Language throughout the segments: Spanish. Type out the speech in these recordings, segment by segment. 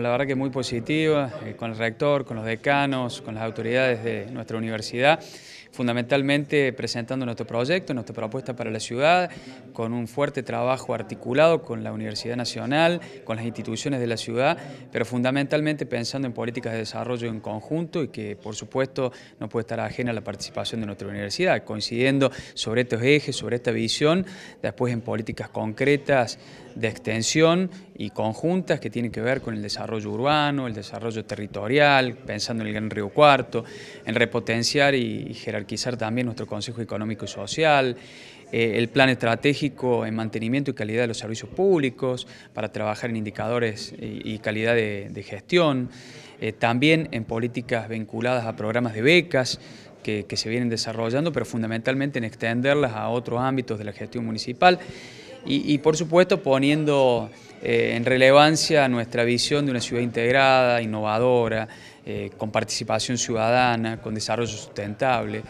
La verdad que muy positiva, eh, con el rector, con los decanos, con las autoridades de nuestra universidad, fundamentalmente presentando nuestro proyecto, nuestra propuesta para la ciudad, con un fuerte trabajo articulado con la Universidad Nacional, con las instituciones de la ciudad, pero fundamentalmente pensando en políticas de desarrollo en conjunto y que por supuesto no puede estar ajena a la participación de nuestra universidad, coincidiendo sobre estos ejes, sobre esta visión, después en políticas concretas de extensión y conjuntas que tienen que ver con el desarrollo urbano, el desarrollo territorial, pensando en el Gran Río Cuarto, en repotenciar y jerarquizar también nuestro Consejo Económico y Social, eh, el plan estratégico en mantenimiento y calidad de los servicios públicos, para trabajar en indicadores y, calidad de, gestión, eh, también en políticas vinculadas a programas de becas, que, que, se vienen desarrollando, pero fundamentalmente en extenderlas a otros ámbitos de la gestión municipal y, por supuesto poniendo eh, en relevancia nuestra visión de una ciudad integrada, innovadora, eh, con participación ciudadana, con desarrollo sustentable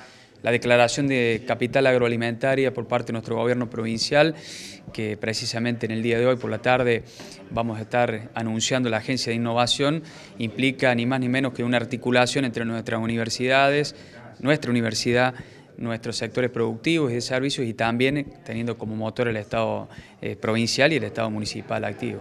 la declaración de capital agroalimentaria por parte de nuestro gobierno provincial, que precisamente en el día de hoy por la tarde vamos a estar anunciando la Agencia de Innovación, implica ni más ni menos que una articulación entre nuestras universidades, nuestra universidad nuestros sectores productivos y de servicios y también teniendo como motor el Estado eh, provincial y el Estado municipal activo.